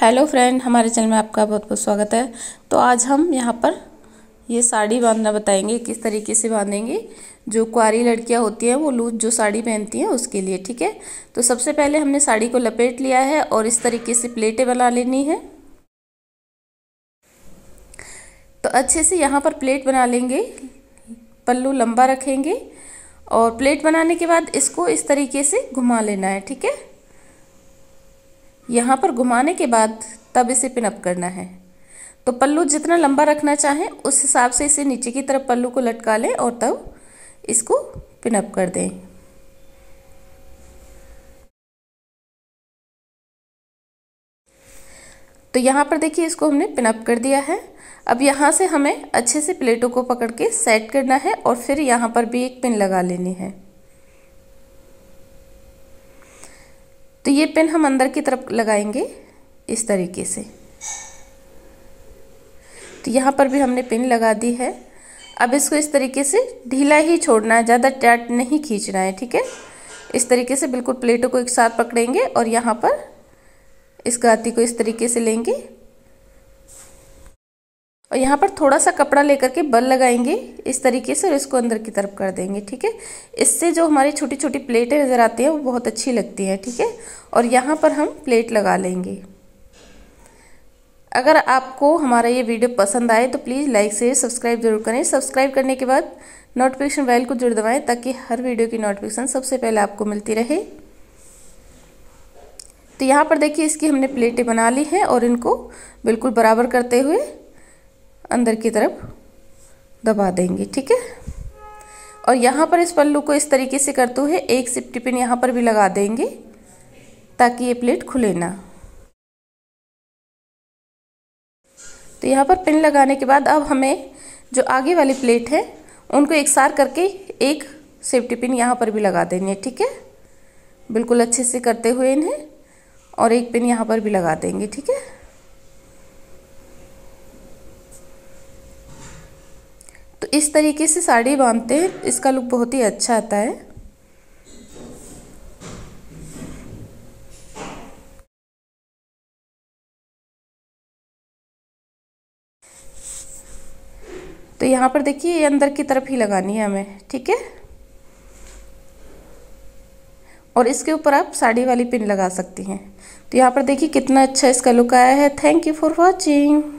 Hello friend हमारे channel में आपका बहुत बहुत स्वागत है तो आज हम यहाँ पर ये साड़ी बांधना बताएंगे किस तरीके से बांधेंगे जो कुआरी लड़कियाँ होती हैं वो लूज जो साड़ी पहनती हैं उसके लिए ठीक है तो सबसे पहले हमने साड़ी को लपेट लिया है और इस तरीके से प्लेटें बना लेनी है तो अच्छे से यहाँ पर प्लेट बना लेंगे पल्लू लंबा रखेंगे और प्लेट बनाने के बाद इसको इस तरीके से घुमा लेना है ठीक है यहाँ पर घुमाने के बाद तब इसे पिनअप करना है तो पल्लू जितना लंबा रखना चाहें उस हिसाब से इसे नीचे की तरफ पल्लू को लटका लें और तब इसको पिनअप कर दें तो यहाँ पर देखिए इसको हमने पिनअप कर दिया है अब यहाँ से हमें अच्छे से प्लेटों को पकड़ के सेट करना है और फिर यहाँ पर भी एक पिन लगा लेनी है तो ये पेन हम अंदर की तरफ लगाएंगे इस तरीके से तो यहाँ पर भी हमने पिन लगा दी है अब इसको इस तरीके से ढीला ही छोड़ना है ज़्यादा टैट नहीं खींचना है ठीक है इस तरीके से बिल्कुल प्लेटों को एक साथ पकड़ेंगे और यहाँ पर इस गाती को इस तरीके से लेंगे और यहाँ पर थोड़ा सा कपड़ा लेकर के बल लगाएंगे इस तरीके से और इसको अंदर की तरफ कर देंगे ठीक है इससे जो हमारी छोटी छोटी प्लेटें नज़र आती हैं वो बहुत अच्छी लगती हैं ठीक है थीके? और यहाँ पर हम प्लेट लगा लेंगे अगर आपको हमारा ये वीडियो पसंद आए तो प्लीज़ लाइक शेयर सब्सक्राइब जरूर करें सब्सक्राइब करने के बाद नोटिफिकेशन बैल को जुड़ दवाएँ ताकि हर वीडियो की नोटिफिकेशन सबसे पहले आपको मिलती रहे तो यहाँ पर देखिए इसकी हमने प्लेटें बना ली हैं और इनको बिल्कुल बराबर करते हुए अंदर की तरफ दबा देंगे ठीक है और यहाँ पर इस पल्लू को इस तरीके से करते हुए एक सिफ्टी पिन यहाँ पर भी लगा देंगे ताकि ये प्लेट खुले ना तो यहाँ पर पिन लगाने के बाद अब हमें जो आगे वाली प्लेट है उनको एक सार करके एक सेफ्टी पिन यहाँ पर भी लगा देंगे ठीक है बिल्कुल अच्छे से करते हुए इन्हें और एक पिन यहाँ पर भी लगा देंगे ठीक है इस तरीके से साड़ी बांधते हैं इसका लुक बहुत ही अच्छा आता है तो यहाँ पर देखिए ये अंदर की तरफ ही लगानी है हमें ठीक है और इसके ऊपर आप साड़ी वाली पिन लगा सकती हैं तो यहाँ पर देखिए कितना अच्छा इसका लुक आया है थैंक यू फॉर वॉचिंग